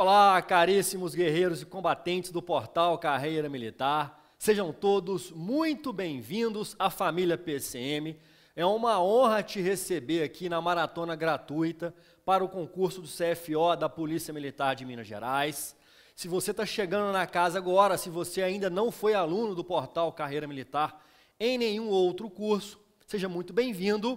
Olá, caríssimos guerreiros e combatentes do portal Carreira Militar. Sejam todos muito bem-vindos à família PCM. É uma honra te receber aqui na maratona gratuita para o concurso do CFO da Polícia Militar de Minas Gerais. Se você está chegando na casa agora, se você ainda não foi aluno do portal Carreira Militar em nenhum outro curso, seja muito bem-vindo.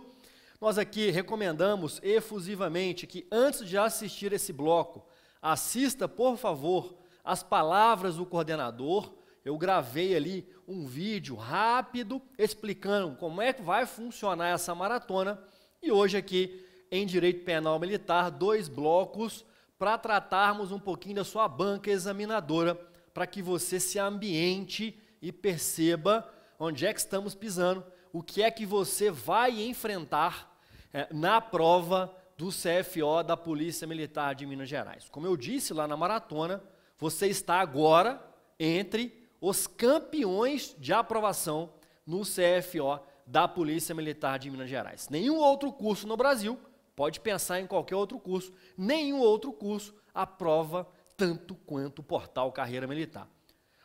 Nós aqui recomendamos efusivamente que antes de assistir esse bloco, Assista, por favor, as palavras do coordenador. Eu gravei ali um vídeo rápido explicando como é que vai funcionar essa maratona. E hoje aqui em Direito Penal Militar, dois blocos para tratarmos um pouquinho da sua banca examinadora, para que você se ambiente e perceba onde é que estamos pisando, o que é que você vai enfrentar é, na prova do CFO da Polícia Militar de Minas Gerais. Como eu disse lá na maratona, você está agora entre os campeões de aprovação no CFO da Polícia Militar de Minas Gerais. Nenhum outro curso no Brasil, pode pensar em qualquer outro curso, nenhum outro curso aprova tanto quanto o portal Carreira Militar.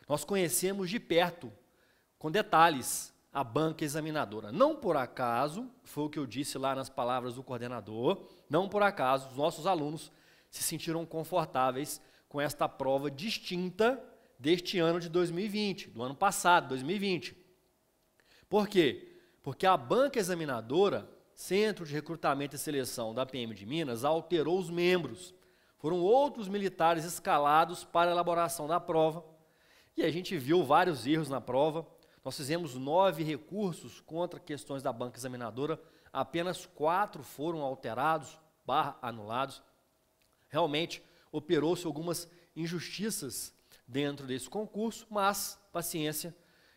Nós conhecemos de perto, com detalhes, a banca examinadora. Não por acaso, foi o que eu disse lá nas palavras do coordenador, não por acaso, os nossos alunos se sentiram confortáveis com esta prova distinta deste ano de 2020, do ano passado, 2020. Por quê? Porque a banca examinadora, Centro de Recrutamento e Seleção da PM de Minas, alterou os membros. Foram outros militares escalados para a elaboração da prova. E a gente viu vários erros na prova. Nós fizemos nove recursos contra questões da banca examinadora apenas quatro foram alterados, barra, anulados. Realmente operou-se algumas injustiças dentro desse concurso, mas paciência.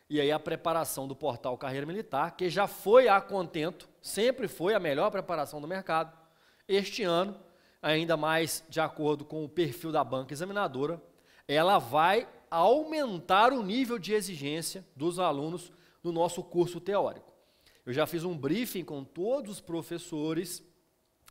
E aí a preparação do portal Carreira Militar, que já foi a contento, sempre foi a melhor preparação do mercado. Este ano, ainda mais de acordo com o perfil da banca examinadora, ela vai aumentar o nível de exigência dos alunos no nosso curso teórico. Eu já fiz um briefing com todos os professores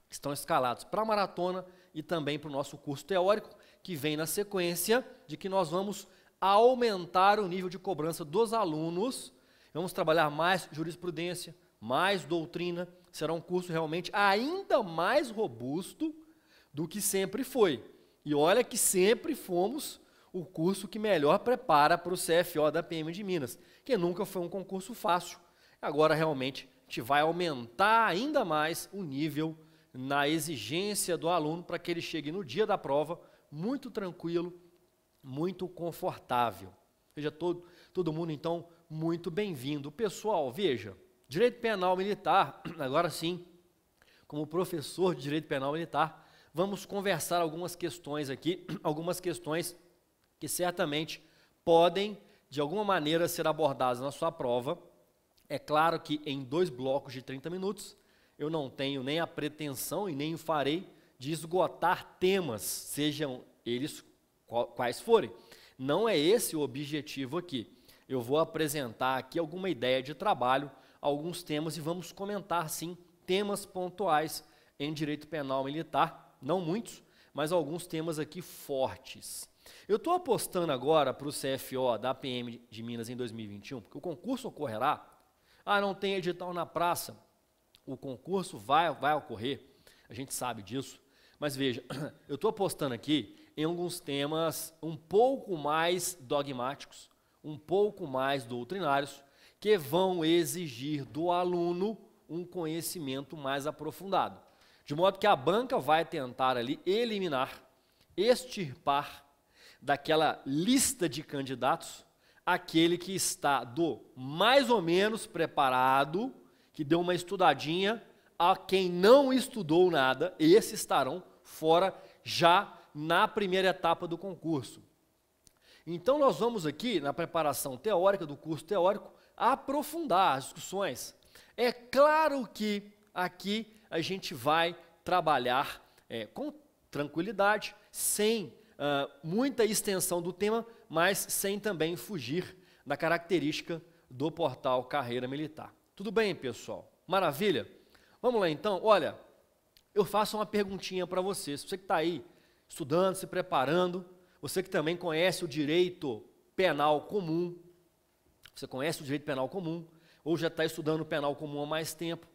que estão escalados para a maratona e também para o nosso curso teórico, que vem na sequência de que nós vamos aumentar o nível de cobrança dos alunos. Vamos trabalhar mais jurisprudência, mais doutrina. Será um curso realmente ainda mais robusto do que sempre foi. E olha que sempre fomos o curso que melhor prepara para o CFO da PM de Minas, que nunca foi um concurso fácil. Agora realmente a gente vai aumentar ainda mais o nível na exigência do aluno para que ele chegue no dia da prova muito tranquilo, muito confortável. Veja, todo, todo mundo então muito bem-vindo. Pessoal, veja, direito penal militar, agora sim, como professor de direito penal militar, vamos conversar algumas questões aqui, algumas questões que certamente podem, de alguma maneira, ser abordadas na sua prova é claro que em dois blocos de 30 minutos, eu não tenho nem a pretensão e nem o farei de esgotar temas, sejam eles quais forem. Não é esse o objetivo aqui. Eu vou apresentar aqui alguma ideia de trabalho, alguns temas e vamos comentar sim temas pontuais em direito penal militar, não muitos, mas alguns temas aqui fortes. Eu estou apostando agora para o CFO da PM de Minas em 2021, porque o concurso ocorrerá ah, não tem edital na praça. O concurso vai, vai ocorrer, a gente sabe disso. Mas veja, eu estou apostando aqui em alguns temas um pouco mais dogmáticos, um pouco mais doutrinários, que vão exigir do aluno um conhecimento mais aprofundado. De modo que a banca vai tentar ali eliminar, extirpar daquela lista de candidatos aquele que está do mais ou menos preparado, que deu uma estudadinha, a quem não estudou nada, esses estarão fora já na primeira etapa do concurso. Então, nós vamos aqui, na preparação teórica do curso teórico, aprofundar as discussões. É claro que aqui a gente vai trabalhar é, com tranquilidade, sem uh, muita extensão do tema, mas sem também fugir da característica do portal Carreira Militar. Tudo bem, pessoal? Maravilha? Vamos lá então. Olha, eu faço uma perguntinha para você. você que está aí estudando, se preparando, você que também conhece o direito penal comum, você conhece o direito penal comum, ou já está estudando o penal comum há mais tempo,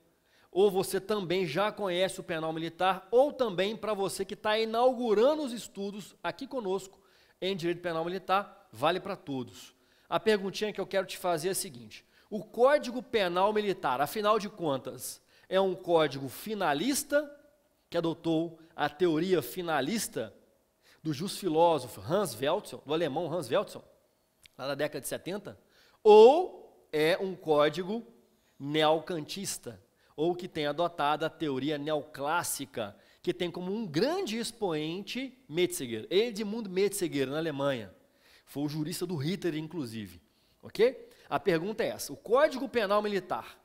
ou você também já conhece o penal militar, ou também para você que está inaugurando os estudos aqui conosco, em direito penal militar vale para todos. A perguntinha que eu quero te fazer é a seguinte: o Código Penal Militar, afinal de contas, é um código finalista que adotou a teoria finalista do filósofo Hans Weltzon, do alemão Hans Weltzon, lá da década de 70, ou é um código neocantista, ou que tem adotado a teoria neoclássica que tem como um grande expoente Metziger, Edmund Metziger, na Alemanha. Foi o jurista do Hitler, inclusive. Ok? A pergunta é essa: o Código Penal Militar,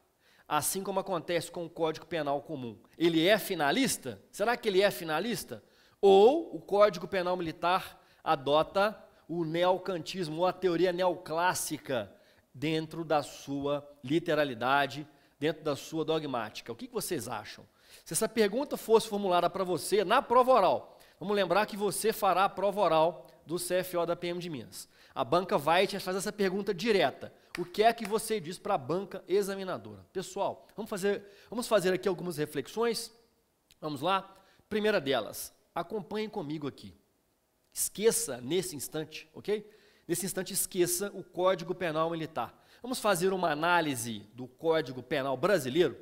assim como acontece com o Código Penal Comum, ele é finalista? Será que ele é finalista? Ou o Código Penal Militar adota o neocantismo, ou a teoria neoclássica, dentro da sua literalidade, dentro da sua dogmática? O que vocês acham? Se essa pergunta fosse formulada para você na prova oral, vamos lembrar que você fará a prova oral do CFO da PM de Minas. A banca vai te fazer essa pergunta direta. O que é que você diz para a banca examinadora? Pessoal, vamos fazer, vamos fazer aqui algumas reflexões. Vamos lá? Primeira delas, acompanhem comigo aqui. Esqueça nesse instante, ok? Nesse instante, esqueça o Código Penal Militar. Vamos fazer uma análise do Código Penal brasileiro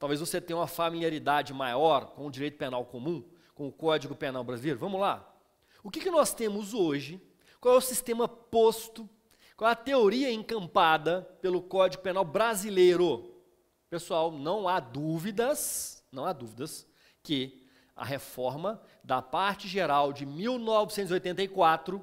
Talvez você tenha uma familiaridade maior com o direito penal comum, com o Código Penal brasileiro. Vamos lá. O que, que nós temos hoje? Qual é o sistema posto? Qual é a teoria encampada pelo Código Penal brasileiro? Pessoal, não há dúvidas, não há dúvidas que a reforma da parte geral de 1984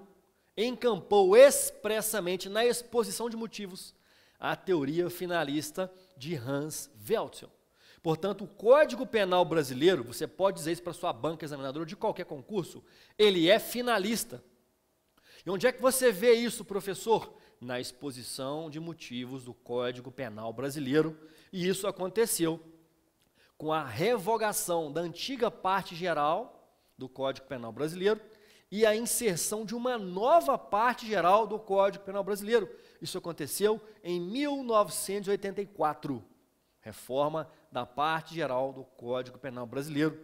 encampou expressamente na exposição de motivos a teoria finalista de Hans Weltzell. Portanto, o Código Penal brasileiro, você pode dizer isso para sua banca examinadora de qualquer concurso, ele é finalista. E onde é que você vê isso, professor? Na exposição de motivos do Código Penal brasileiro, e isso aconteceu com a revogação da antiga parte geral do Código Penal brasileiro e a inserção de uma nova parte geral do Código Penal brasileiro. Isso aconteceu em 1984. Reforma da parte geral do Código Penal Brasileiro.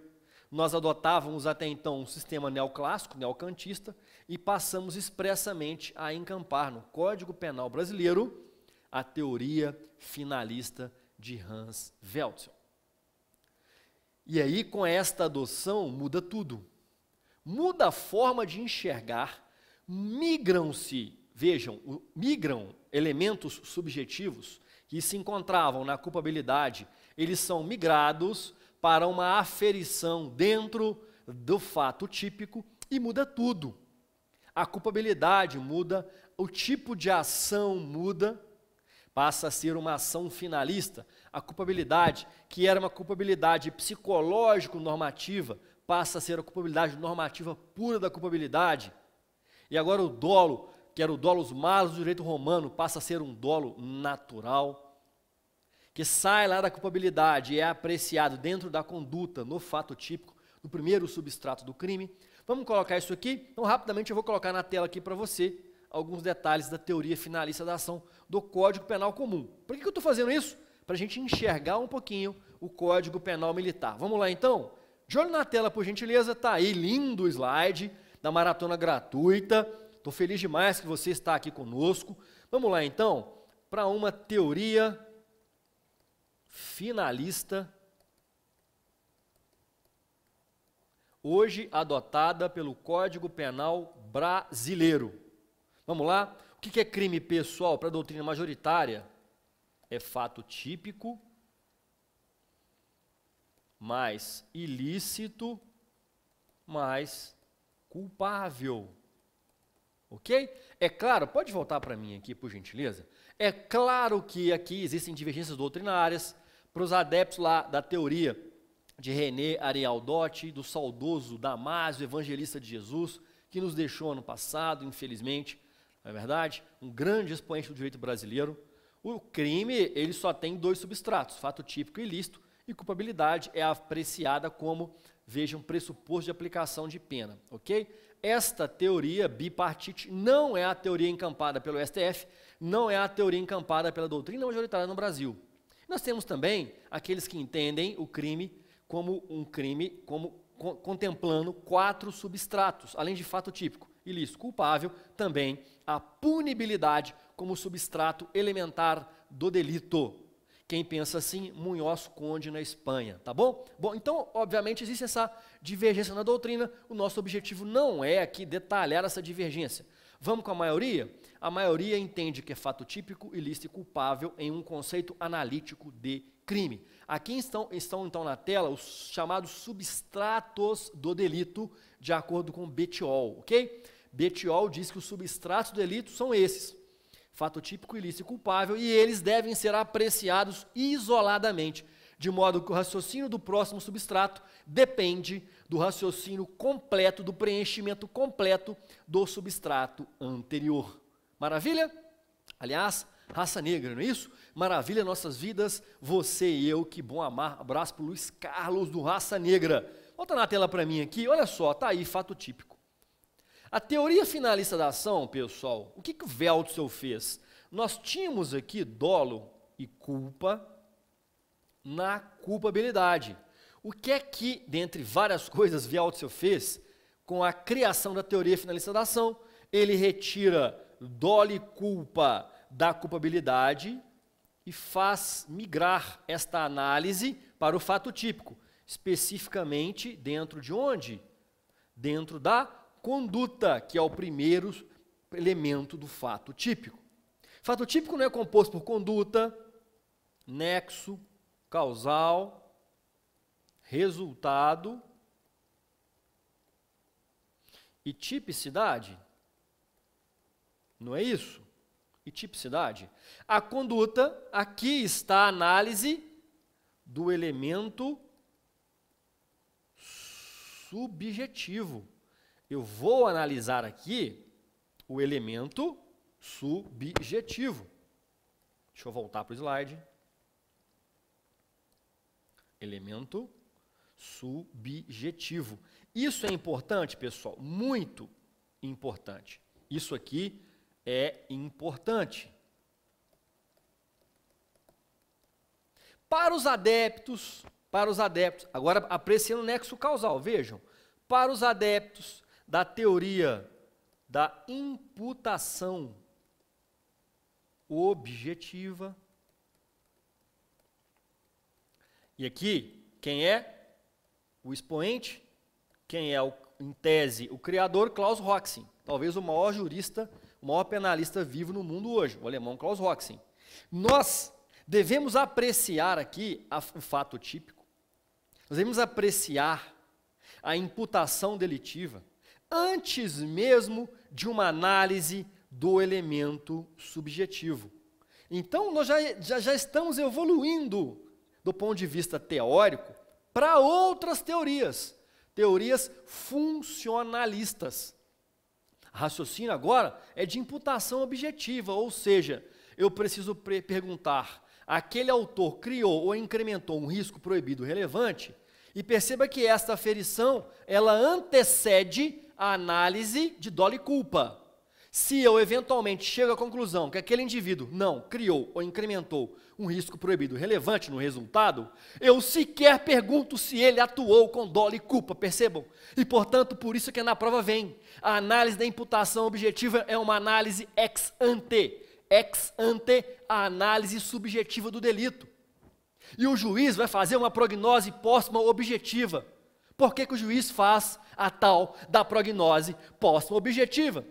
Nós adotávamos até então um sistema neoclássico, neocantista, e passamos expressamente a encampar no Código Penal Brasileiro a teoria finalista de Hans Welzel. E aí, com esta adoção, muda tudo. Muda a forma de enxergar, migram-se, vejam, migram elementos subjetivos que se encontravam na culpabilidade eles são migrados para uma aferição dentro do fato típico e muda tudo. A culpabilidade muda, o tipo de ação muda, passa a ser uma ação finalista. A culpabilidade, que era uma culpabilidade psicológico-normativa, passa a ser a culpabilidade normativa pura da culpabilidade. E agora o dolo, que era o dolo dos malos do direito romano, passa a ser um dolo natural que sai lá da culpabilidade e é apreciado dentro da conduta, no fato típico, no primeiro substrato do crime. Vamos colocar isso aqui? Então, rapidamente, eu vou colocar na tela aqui para você alguns detalhes da teoria finalista da ação do Código Penal Comum. Por que, que eu estou fazendo isso? Para a gente enxergar um pouquinho o Código Penal Militar. Vamos lá, então? De olho na tela, por gentileza, está aí, lindo slide da maratona gratuita. Estou feliz demais que você está aqui conosco. Vamos lá, então, para uma teoria finalista, hoje adotada pelo Código Penal Brasileiro. Vamos lá? O que é crime pessoal para a doutrina majoritária? É fato típico, mais ilícito, mais culpável. Ok? É claro, pode voltar para mim aqui, por gentileza. É claro que aqui existem divergências doutrinárias, para os adeptos lá da teoria de René Arialdotti, do saudoso Damásio, evangelista de Jesus, que nos deixou ano passado, infelizmente, não é verdade? Um grande expoente do direito brasileiro. O crime, ele só tem dois substratos, fato típico e ilícito, e culpabilidade é apreciada como, vejam, pressuposto de aplicação de pena, ok? Esta teoria bipartite não é a teoria encampada pelo STF, não é a teoria encampada pela doutrina majoritária no Brasil. Nós temos também aqueles que entendem o crime como um crime, como co contemplando quatro substratos, além de fato típico, ilícito, culpável, também a punibilidade como substrato elementar do delito. Quem pensa assim, Munhoz Conde na Espanha, tá bom? Bom, então, obviamente, existe essa divergência na doutrina. O nosso objetivo não é aqui detalhar essa divergência. Vamos com a maioria? a maioria entende que é fato típico, ilícito e culpável em um conceito analítico de crime. Aqui estão, estão então na tela os chamados substratos do delito, de acordo com Betiol, ok? Betiol diz que os substratos do delito são esses: fato típico, ilícito e culpável, e eles devem ser apreciados isoladamente, de modo que o raciocínio do próximo substrato depende do raciocínio completo, do preenchimento completo do substrato anterior. Maravilha? Aliás, raça negra, não é isso? Maravilha nossas vidas, você e eu, que bom amar. Abraço para Luiz Carlos do Raça Negra. Volta na tela para mim aqui, olha só, tá aí, fato típico. A teoria finalista da ação, pessoal, o que, que o Veltzel fez? Nós tínhamos aqui dolo e culpa na culpabilidade. O que é que, dentre várias coisas, Veltzel fez com a criação da teoria finalista da ação? Ele retira dole culpa da culpabilidade e faz migrar esta análise para o fato típico, especificamente dentro de onde? Dentro da conduta, que é o primeiro elemento do fato típico. Fato típico não é composto por conduta, nexo, causal, resultado e tipicidade. Não é isso? E tipicidade? A conduta, aqui está a análise do elemento subjetivo. Eu vou analisar aqui o elemento subjetivo. Deixa eu voltar para o slide. Elemento subjetivo. Isso é importante, pessoal, muito importante. Isso aqui é importante. Para os adeptos, para os adeptos, agora apreciando o nexo causal, vejam, para os adeptos da teoria da imputação objetiva, e aqui, quem é o expoente? Quem é, o, em tese, o criador? Klaus Roxin, talvez o maior jurista o maior penalista vivo no mundo hoje, o alemão Klaus Roxin. Nós devemos apreciar aqui a, o fato típico, nós devemos apreciar a imputação delitiva antes mesmo de uma análise do elemento subjetivo. Então, nós já, já, já estamos evoluindo do ponto de vista teórico para outras teorias, teorias funcionalistas. Raciocínio agora é de imputação objetiva, ou seja, eu preciso perguntar: aquele autor criou ou incrementou um risco proibido relevante? E perceba que esta aferição, ela antecede a análise de dolo e culpa. Se eu eventualmente chego à conclusão que aquele indivíduo não criou ou incrementou um risco proibido relevante no resultado, eu sequer pergunto se ele atuou com dolo e culpa, percebam? E portanto, por isso que na prova vem. A análise da imputação objetiva é uma análise ex ante. Ex ante a análise subjetiva do delito. E o juiz vai fazer uma prognose póstuma objetiva. Por que, que o juiz faz a tal da prognose póstuma objetiva?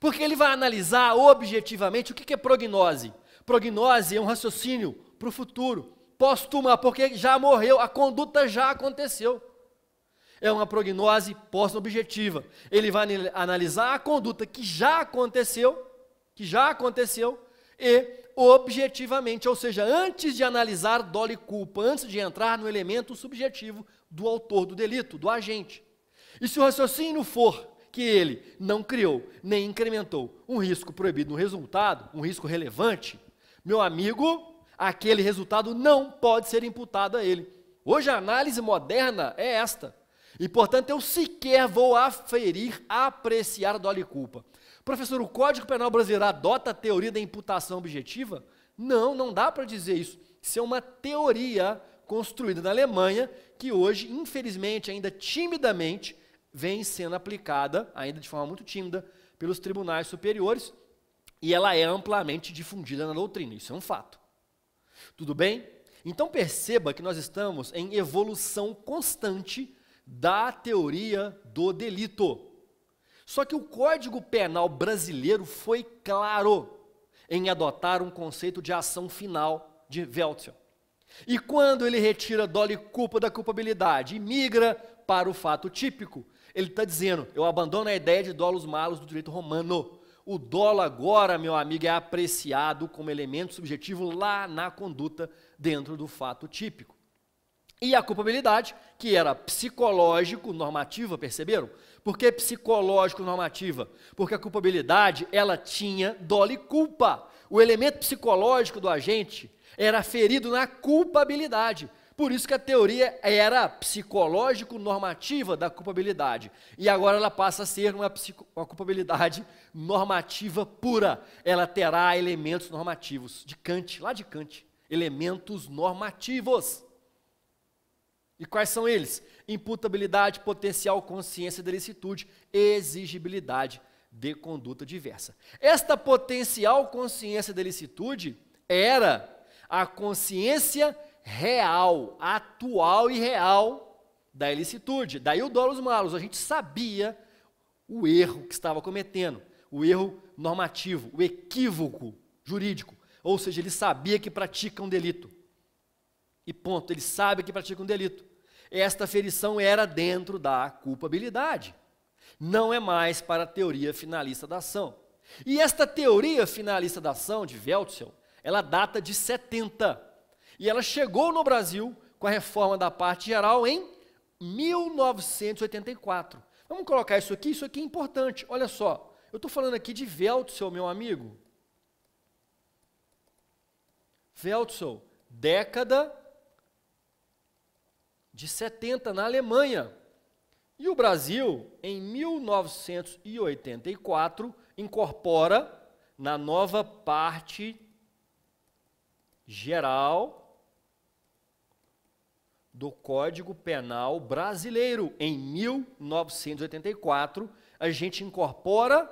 Porque ele vai analisar objetivamente o que é prognose. Prognose é um raciocínio para o futuro, póstuma, porque já morreu, a conduta já aconteceu. É uma prognose pós-objetiva. Ele vai analisar a conduta que já aconteceu, que já aconteceu, e objetivamente, ou seja, antes de analisar dolo e culpa, antes de entrar no elemento subjetivo do autor do delito, do agente. E se o raciocínio for que ele não criou nem incrementou um risco proibido no resultado, um risco relevante, meu amigo, aquele resultado não pode ser imputado a ele. Hoje a análise moderna é esta. E, portanto, eu sequer vou aferir, apreciar a dole culpa. Professor, o Código Penal Brasileiro adota a teoria da imputação objetiva? Não, não dá para dizer isso. Isso é uma teoria construída na Alemanha que hoje, infelizmente, ainda timidamente, vem sendo aplicada, ainda de forma muito tímida, pelos tribunais superiores e ela é amplamente difundida na doutrina. Isso é um fato. Tudo bem? Então perceba que nós estamos em evolução constante da teoria do delito. Só que o Código Penal brasileiro foi claro em adotar um conceito de ação final de Veltzel. E quando ele retira dole culpa da culpabilidade e migra para o fato típico, ele está dizendo: eu abandono a ideia de dolos malos do direito romano. O dolo agora, meu amigo, é apreciado como elemento subjetivo lá na conduta, dentro do fato típico. E a culpabilidade, que era psicológico-normativa, perceberam? Por que psicológico-normativa? Porque a culpabilidade, ela tinha dolo e culpa. O elemento psicológico do agente era ferido na culpabilidade. Por isso que a teoria era psicológico-normativa da culpabilidade. E agora ela passa a ser uma, uma culpabilidade normativa pura. Ela terá elementos normativos. De Kant, lá de Kant. Elementos normativos. E quais são eles? Imputabilidade, potencial, consciência, delicitude, exigibilidade de conduta diversa. Esta potencial consciência de licitude era a consciência real, atual e real da ilicitude. Daí o dólar malus. malos. A gente sabia o erro que estava cometendo, o erro normativo, o equívoco jurídico. Ou seja, ele sabia que pratica um delito. E ponto, ele sabe que pratica um delito. Esta ferição era dentro da culpabilidade. Não é mais para a teoria finalista da ação. E esta teoria finalista da ação de Veltzel, ela data de 70. E ela chegou no Brasil com a reforma da parte geral em 1984. Vamos colocar isso aqui, isso aqui é importante. Olha só, eu estou falando aqui de Veltzel, meu amigo. Veltzel, década de 70 na Alemanha. E o Brasil, em 1984, incorpora na nova parte geral do Código Penal Brasileiro. Em 1984, a gente incorpora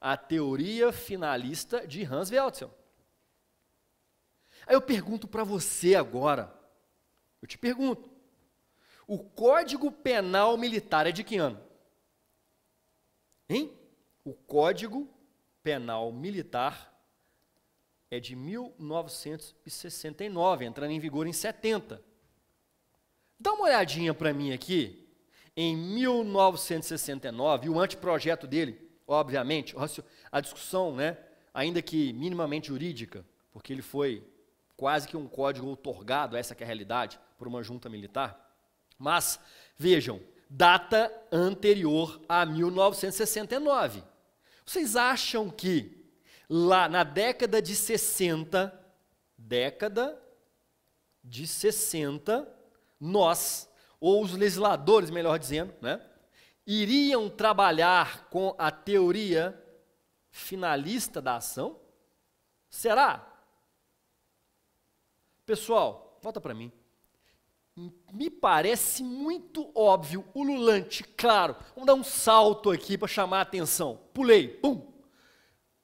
a teoria finalista de Hans Welzel. Aí eu pergunto para você agora, eu te pergunto, o Código Penal Militar é de que ano? Hein? O Código Penal Militar é de 1969, entrando em vigor em 70. Dá uma olhadinha para mim aqui, em 1969, e o anteprojeto dele, obviamente, a discussão, né, ainda que minimamente jurídica, porque ele foi quase que um código otorgado, essa que é a realidade, por uma junta militar. Mas, vejam, data anterior a 1969. Vocês acham que lá na década de 60, década de 60, nós, ou os legisladores, melhor dizendo, né, iriam trabalhar com a teoria finalista da ação? Será? Pessoal, volta para mim. Me parece muito óbvio, ululante, claro. Vamos dar um salto aqui para chamar a atenção. Pulei, pum.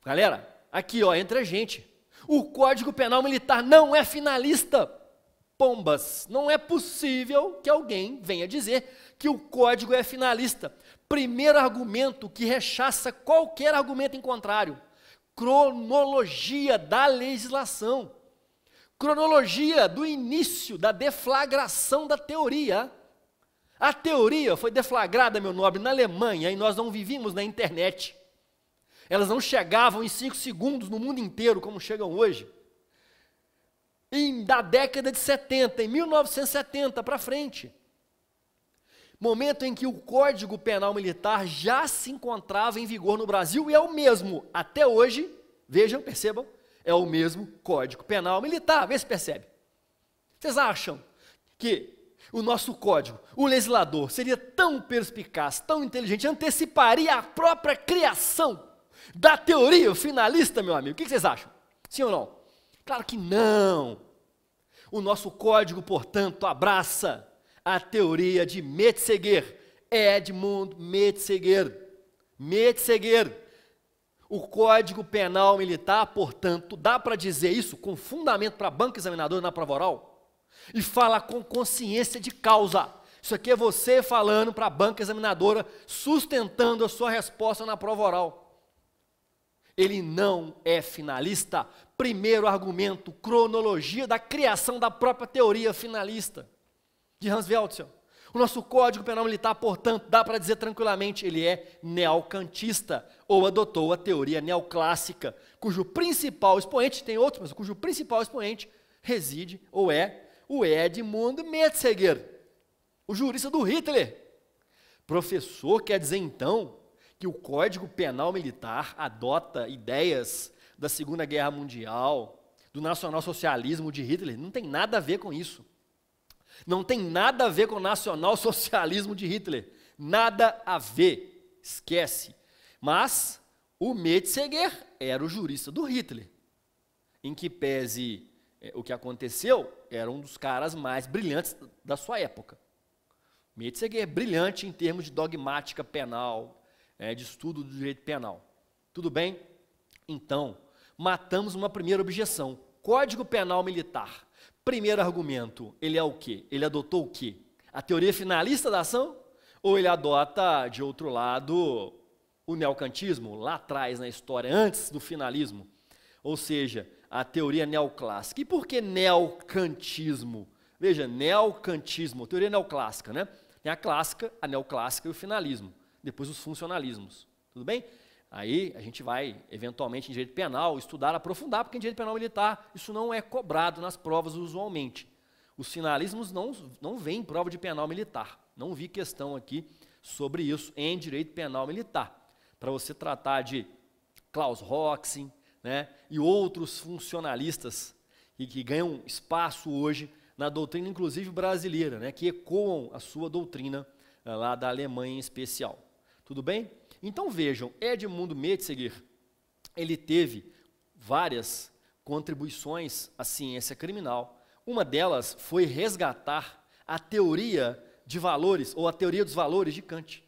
Galera, aqui ó, entra a gente. O Código Penal Militar não é finalista pombas. Não é possível que alguém venha dizer que o código é finalista. Primeiro argumento que rechaça qualquer argumento em contrário: cronologia da legislação. Cronologia do início da deflagração da teoria. A teoria foi deflagrada, meu nobre, na Alemanha e nós não vivíamos na internet. Elas não chegavam em cinco segundos no mundo inteiro como chegam hoje em, da década de 70, em 1970 para frente. Momento em que o Código Penal Militar já se encontrava em vigor no Brasil e é o mesmo até hoje, vejam, percebam, é o mesmo Código Penal Militar, vê se percebe. Vocês acham que o nosso código, o legislador, seria tão perspicaz, tão inteligente, anteciparia a própria criação da teoria finalista, meu amigo? O que vocês acham? Sim ou não? Claro que não! O nosso código, portanto, abraça a teoria de Metzeger, Edmund Metzeger. Metzeger. O Código Penal Militar, portanto, dá para dizer isso com fundamento para a banca examinadora na prova oral? E fala com consciência de causa. Isso aqui é você falando para a banca examinadora, sustentando a sua resposta na prova oral. Ele não é finalista, primeiro argumento, cronologia da criação da própria teoria finalista de Hans Weltzell. O nosso Código Penal Militar, portanto, dá para dizer tranquilamente, ele é neocantista, ou adotou a teoria neoclássica, cujo principal expoente, tem outros, mas cujo principal expoente reside, ou é, o Edmund Metzeger, o jurista do Hitler. Professor quer dizer, então, que o Código Penal Militar adota ideias da Segunda Guerra Mundial, do nacionalsocialismo de Hitler, não tem nada a ver com isso. Não tem nada a ver com o nacionalsocialismo de Hitler. Nada a ver. Esquece. Mas o Metzeger era o jurista do Hitler. Em que pese é, o que aconteceu, era um dos caras mais brilhantes da sua época. Metzeger é brilhante em termos de dogmática penal, é, de estudo do direito penal. Tudo bem? Então, matamos uma primeira objeção. Código Penal Militar. Primeiro argumento, ele é o quê? Ele adotou o quê? A teoria finalista da ação? Ou ele adota, de outro lado, o neocantismo, lá atrás na história, antes do finalismo? Ou seja, a teoria neoclássica. E por que neocantismo? Veja, neocantismo, teoria neoclássica, né? Tem a clássica, a neoclássica e o finalismo. Depois os funcionalismos. Tudo bem? Aí a gente vai, eventualmente, em direito penal, estudar, aprofundar, porque em direito penal militar isso não é cobrado nas provas usualmente. Os sinalismos não, não vêm em prova de penal militar. Não vi questão aqui sobre isso em direito penal militar. Para você tratar de Klaus Roxin né, e outros funcionalistas e que ganham espaço hoje na doutrina, inclusive brasileira, né, que ecoam a sua doutrina eh, lá da Alemanha em especial. Tudo bem? Então vejam, Edmundo Metziger, ele teve várias contribuições à ciência criminal. Uma delas foi resgatar a teoria de valores, ou a teoria dos valores de Kant.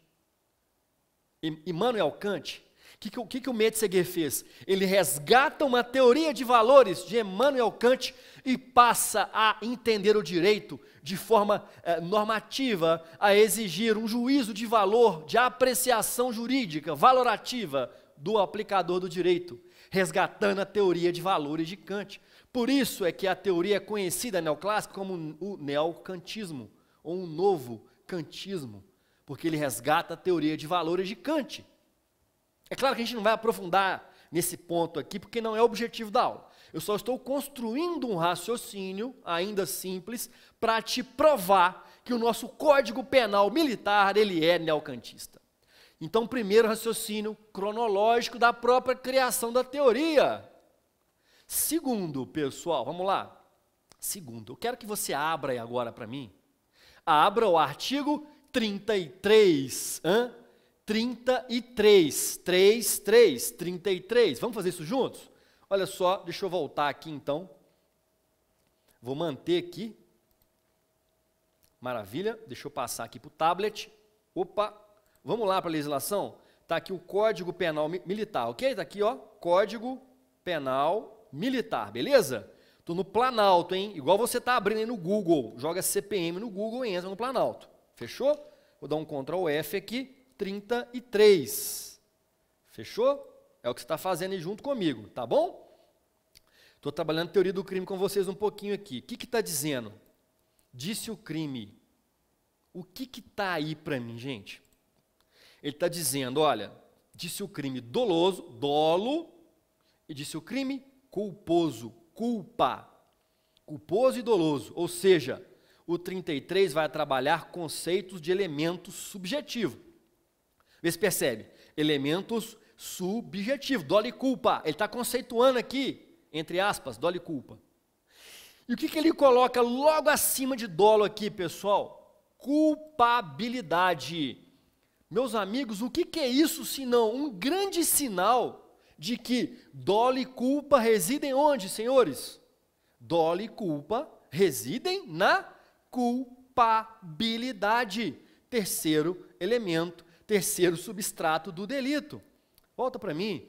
Immanuel Kant, que, que, que, que o Metzger fez? Ele resgata uma teoria de valores de Emmanuel Kant e passa a entender o direito de forma eh, normativa, a exigir um juízo de valor, de apreciação jurídica, valorativa do aplicador do direito, resgatando a teoria de valores de Kant. Por isso é que a teoria é conhecida neoclássica como o neocantismo, ou um novo cantismo, porque ele resgata a teoria de valores de Kant. É claro que a gente não vai aprofundar nesse ponto aqui, porque não é o objetivo da aula. Eu só estou construindo um raciocínio, ainda simples, para te provar que o nosso Código Penal Militar, ele é neocantista. Então, primeiro raciocínio cronológico da própria criação da teoria. Segundo, pessoal, vamos lá. Segundo, eu quero que você abra agora para mim. Abra o artigo 33, hã? 33. 3, 3, 33. Vamos fazer isso juntos? Olha só, deixa eu voltar aqui então. Vou manter aqui. Maravilha. Deixa eu passar aqui para o tablet. Opa. Vamos lá para a legislação? Está aqui o Código Penal Militar, ok? Está aqui, ó. Código Penal Militar, beleza? Estou no Planalto, hein? Igual você está abrindo aí no Google. Joga CPM no Google e entra no Planalto. Fechou? Vou dar um Ctrl F aqui. 33. Fechou? É o que você está fazendo aí junto comigo, tá bom? Estou trabalhando teoria do crime com vocês um pouquinho aqui. O que está dizendo? Disse o crime. O que está aí para mim, gente? Ele está dizendo, olha, disse o crime doloso, dolo, e disse o crime culposo, culpa. Culposo e doloso, ou seja, o 33 vai trabalhar conceitos de elemento subjetivo. Vê se percebe. Elementos subjetivos. Dole culpa. Ele está conceituando aqui, entre aspas, dole culpa. E o que, que ele coloca logo acima de dolo aqui, pessoal? Culpabilidade. Meus amigos, o que, que é isso senão um grande sinal de que dolo e culpa residem onde, senhores? Dolo e culpa residem na culpabilidade. Terceiro elemento terceiro substrato do delito. Volta para mim.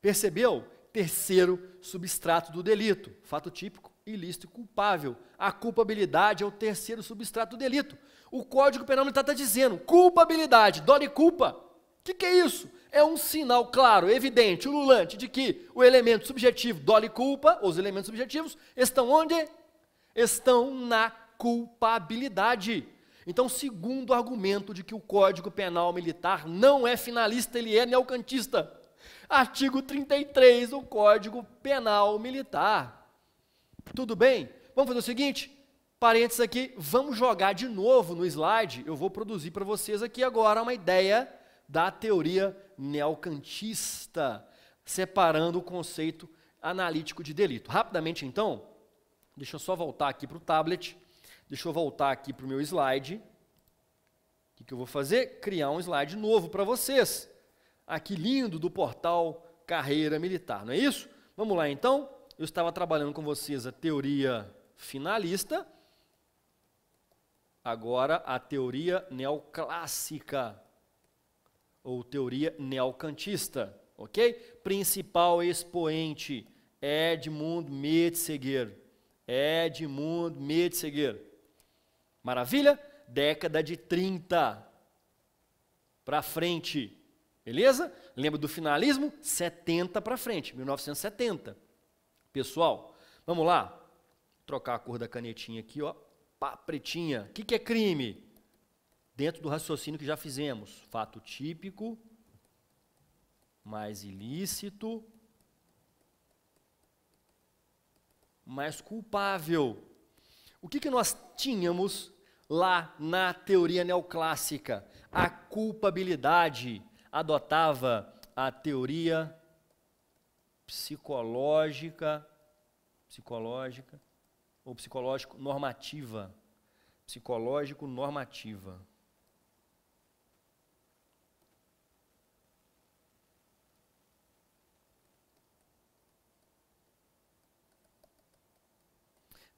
Percebeu? Terceiro substrato do delito. Fato típico, ilícito e culpável. A culpabilidade é o terceiro substrato do delito. O Código Penal Militar está tá dizendo culpabilidade, e culpa. O que, que é isso? É um sinal claro, evidente, ululante, de que o elemento subjetivo, e culpa, os elementos subjetivos, estão onde? Estão na culpabilidade. Então, segundo argumento de que o Código Penal Militar não é finalista, ele é neocantista. Artigo 33 do Código Penal Militar. Tudo bem? Vamos fazer o seguinte, parênteses aqui, vamos jogar de novo no slide. Eu vou produzir para vocês aqui agora uma ideia da teoria neocantista, separando o conceito analítico de delito. Rapidamente, então, deixa eu só voltar aqui para o tablet. Deixa eu voltar aqui para o meu slide. O que, que eu vou fazer? Criar um slide novo para vocês. Aqui lindo do portal Carreira Militar, não é isso? Vamos lá então. Eu estava trabalhando com vocês a teoria finalista. Agora a teoria neoclássica ou teoria neocantista, ok? Principal expoente Edmund Metzeger. Edmund Metzeger. Maravilha? Década de 30 para frente. Beleza? Lembra do finalismo? 70 para frente, 1970. Pessoal, vamos lá. Vou trocar a cor da canetinha aqui, ó. Pá, pretinha. O que, que é crime? Dentro do raciocínio que já fizemos. Fato típico, mais ilícito, mais culpável. O que, que nós tínhamos lá na teoria neoclássica. A culpabilidade adotava a teoria psicológica, psicológica ou psicológico normativa, psicológico normativa.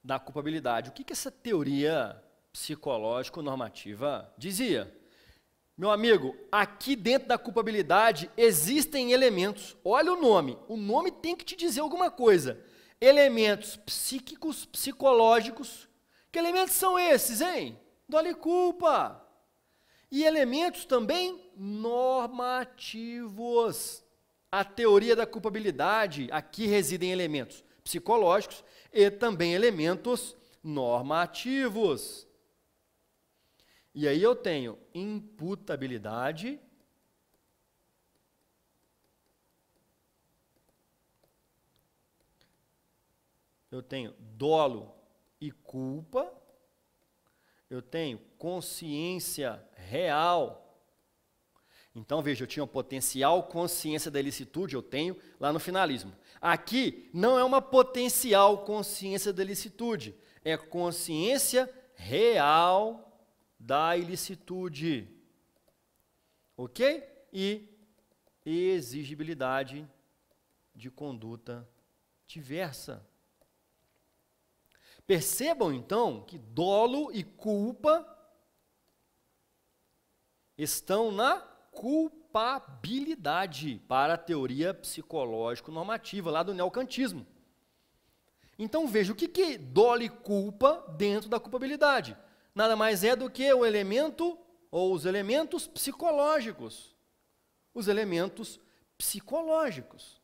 da culpabilidade. O que, que essa teoria psicológico-normativa dizia. Meu amigo, aqui dentro da culpabilidade existem elementos. Olha o nome. O nome tem que te dizer alguma coisa. Elementos psíquicos, psicológicos. Que elementos são esses, hein? Dole culpa. E elementos também normativos. A teoria da culpabilidade, aqui residem elementos psicológicos e também elementos normativos. E aí eu tenho imputabilidade eu tenho dolo e culpa, eu tenho consciência real. Então veja, eu tinha um potencial consciência da ilicitude, eu tenho lá no finalismo. Aqui não é uma potencial consciência da ilicitude, é consciência real da ilicitude, ok? E exigibilidade de conduta diversa. Percebam então que dolo e culpa estão na culpabilidade para a teoria psicológico-normativa lá do neocantismo. Então veja o que, que dolo e culpa dentro da culpabilidade nada mais é do que o elemento ou os elementos psicológicos. Os elementos psicológicos.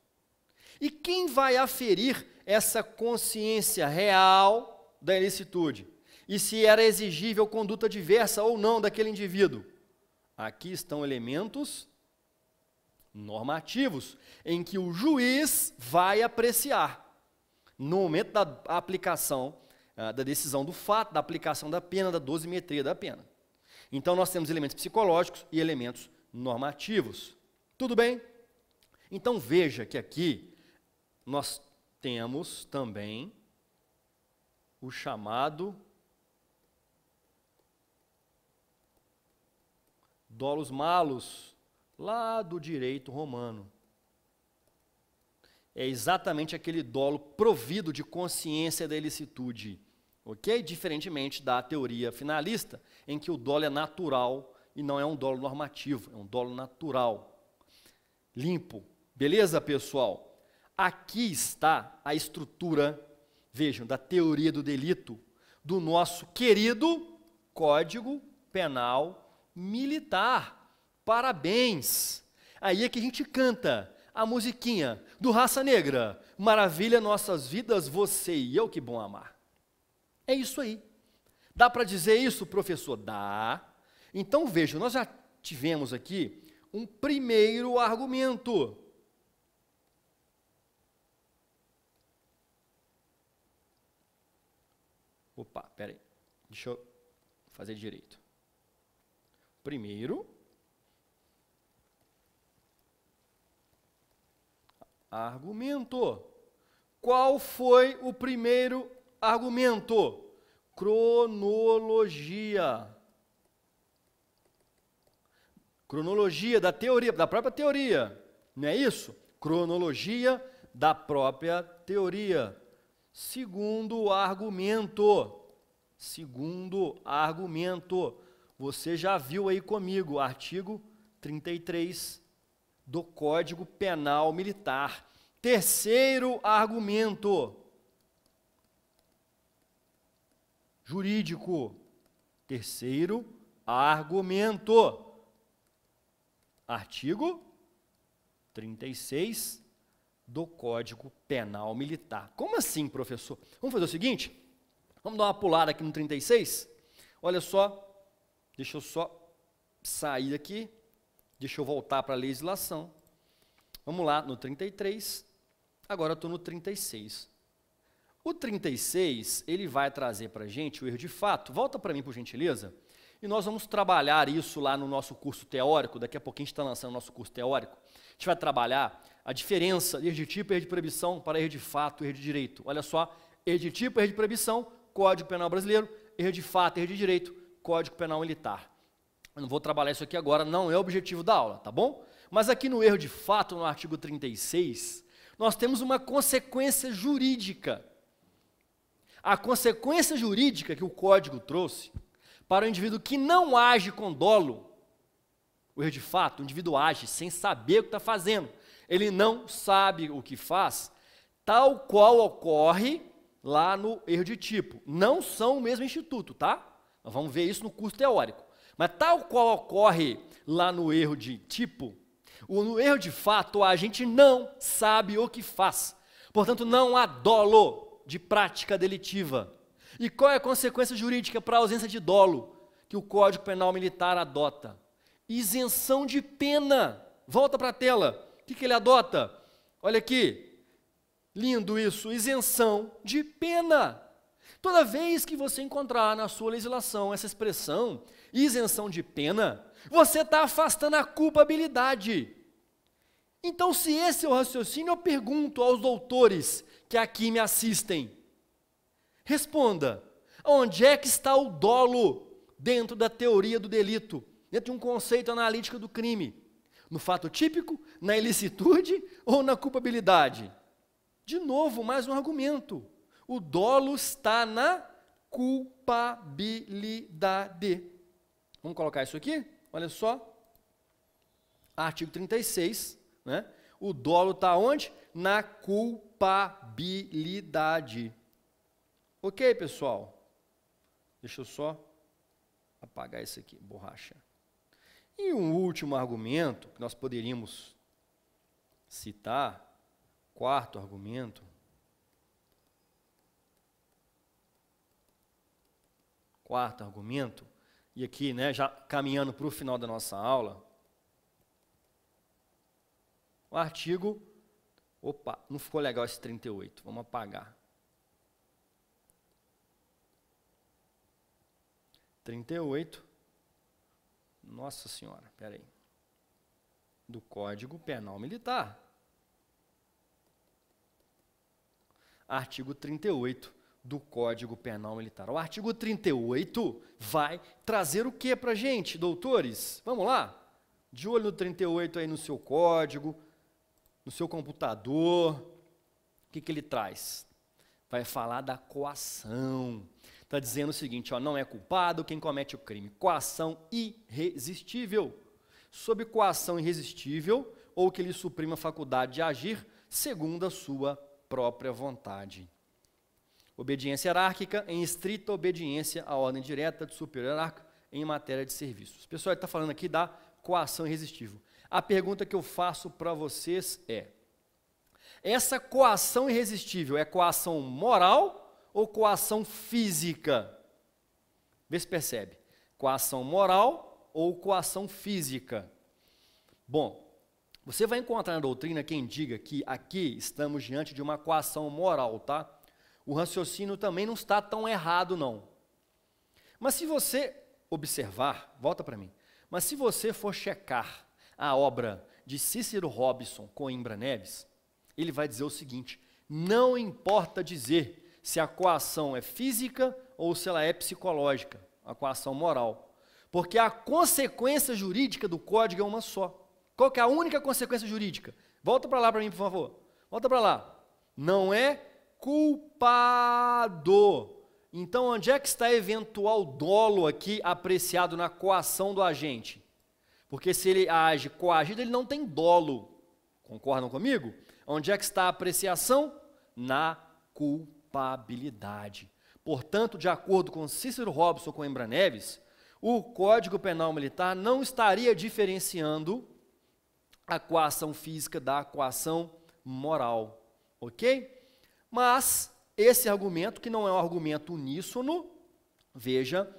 E quem vai aferir essa consciência real da ilicitude? E se era exigível conduta diversa ou não daquele indivíduo? Aqui estão elementos normativos, em que o juiz vai apreciar no momento da aplicação ah, da decisão do fato, da aplicação da pena, da dosimetria da pena. Então nós temos elementos psicológicos e elementos normativos. Tudo bem? Então veja que aqui nós temos também o chamado dolos malus lá do direito romano é exatamente aquele dolo provido de consciência da ilicitude, ok? Diferentemente da teoria finalista, em que o dolo é natural e não é um dolo normativo, é um dolo natural, limpo. Beleza, pessoal? Aqui está a estrutura, vejam, da teoria do delito do nosso querido Código Penal Militar. Parabéns! Aí é que a gente canta a musiquinha do Raça Negra. Maravilha nossas vidas, você e eu, que bom amar. É isso aí. Dá para dizer isso, professor? Dá. Então veja, nós já tivemos aqui um primeiro argumento. Opa, peraí. Deixa eu fazer direito. Primeiro, argumento. Qual foi o primeiro argumento? Cronologia. Cronologia da teoria, da própria teoria. Não é isso? Cronologia da própria teoria. Segundo argumento. Segundo argumento. Você já viu aí comigo, artigo 33 do Código Penal Militar. Terceiro argumento jurídico. Terceiro argumento. Artigo 36 do Código Penal Militar. Como assim, professor? Vamos fazer o seguinte? Vamos dar uma pulada aqui no 36? Olha só, deixa eu só sair aqui. Deixa eu voltar para a legislação. Vamos lá, no 33. Agora estou no 36. O 36, ele vai trazer para a gente o erro de fato. Volta para mim, por gentileza. E nós vamos trabalhar isso lá no nosso curso teórico. Daqui a pouquinho a gente está lançando o nosso curso teórico. A gente vai trabalhar a diferença de erro de tipo, erro de proibição para erro de fato, erro de direito. Olha só, erro de tipo, erro de proibição, Código Penal Brasileiro, erro de fato, erro de direito, Código Penal Militar. Eu não vou trabalhar isso aqui agora, não é o objetivo da aula, tá bom? Mas aqui no erro de fato, no artigo 36, nós temos uma consequência jurídica. A consequência jurídica que o código trouxe para o indivíduo que não age com dolo, o erro de fato, o indivíduo age sem saber o que está fazendo, ele não sabe o que faz, tal qual ocorre lá no erro de tipo. Não são o mesmo instituto, tá? Nós vamos ver isso no curso teórico. Mas tal qual ocorre lá no erro de tipo, no erro de fato, a gente não sabe o que faz. Portanto, não há dolo de prática delitiva. E qual é a consequência jurídica para a ausência de dolo que o Código Penal Militar adota? Isenção de pena. Volta para a tela. O que, que ele adota? Olha aqui. Lindo isso. Isenção de pena. Toda vez que você encontrar na sua legislação essa expressão, isenção de pena, você está afastando a culpabilidade. Então, se esse é o raciocínio, eu pergunto aos doutores que aqui me assistem: responda, onde é que está o dolo dentro da teoria do delito, dentro de um conceito analítico do crime? No fato típico, na ilicitude ou na culpabilidade? De novo, mais um argumento o dolo está na culpabilidade. Vamos colocar isso aqui? Olha só. Artigo 36, né? O dolo está onde? Na culpabilidade. Ok, pessoal? Deixa eu só apagar isso aqui, borracha. E um último argumento que nós poderíamos citar, quarto argumento, quarto argumento, e aqui, né, já caminhando para o final da nossa aula, o artigo. Opa, não ficou legal esse 38, vamos apagar. 38. Nossa Senhora, peraí. Do Código Penal Militar. Artigo 38 do Código Penal Militar. O artigo 38 vai trazer o que para a gente, doutores? Vamos lá? De olho no 38 aí no seu código, no seu computador. O que, que ele traz? Vai falar da coação. Está dizendo o seguinte: ó, não é culpado quem comete o crime. Coação irresistível. Sob coação irresistível, ou que lhe suprima a faculdade de agir segundo a sua própria vontade. Obediência hierárquica em estrita obediência à ordem direta do superior hierárquico em matéria de serviços. Pessoal, ele está falando aqui da coação irresistível. A pergunta que eu faço para vocês é: essa coação irresistível é coação moral ou coação física? Vê se percebe. Coação moral ou coação física? Bom, você vai encontrar na doutrina quem diga que aqui estamos diante de uma coação moral, tá? o raciocínio também não está tão errado, não. Mas se você observar, volta para mim, mas se você for checar a obra de Cícero Robson Coimbra Neves, ele vai dizer o seguinte: não importa dizer se a coação é física ou se ela é psicológica, a coação moral, porque a consequência jurídica do código é uma só. Qual que é a única consequência jurídica? Volta para lá para mim, por favor. Volta para lá. Não é culpado. Então, onde é que está eventual dolo aqui apreciado na coação do agente? Porque se ele age coagido, ele não tem dolo. Concordam comigo? Onde é que está a apreciação? Na culpabilidade. Portanto, de acordo com Cícero Robson com Embra Neves, o Código Penal Militar não estaria diferenciando a coação física da coação moral. Ok? Mas esse argumento, que não é um argumento uníssono, veja,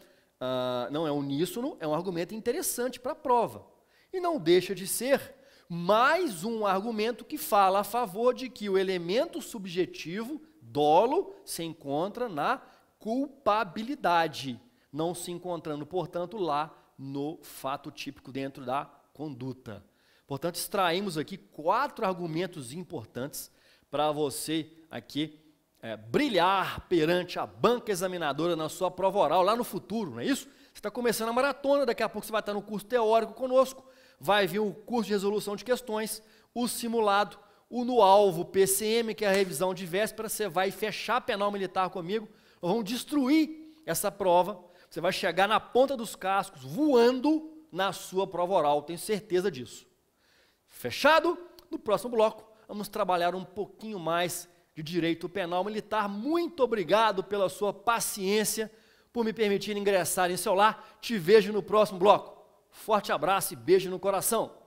uh, não é uníssono, é um argumento interessante para a prova. E não deixa de ser mais um argumento que fala a favor de que o elemento subjetivo, dolo, se encontra na culpabilidade, não se encontrando, portanto, lá no fato típico dentro da conduta. Portanto, extraímos aqui quatro argumentos importantes para você aqui é, brilhar perante a banca examinadora na sua prova oral lá no futuro, não é isso? Você está começando a maratona, daqui a pouco você vai estar no curso teórico conosco, vai vir o curso de resolução de questões, o simulado, o no alvo, PCM, que é a revisão de véspera, você vai fechar penal militar comigo, nós vamos destruir essa prova, você vai chegar na ponta dos cascos, voando na sua prova oral, tenho certeza disso. Fechado? No próximo bloco, vamos trabalhar um pouquinho mais de direito penal militar. Muito obrigado pela sua paciência, por me permitir ingressar em seu lar. Te vejo no próximo bloco. Forte abraço e beijo no coração.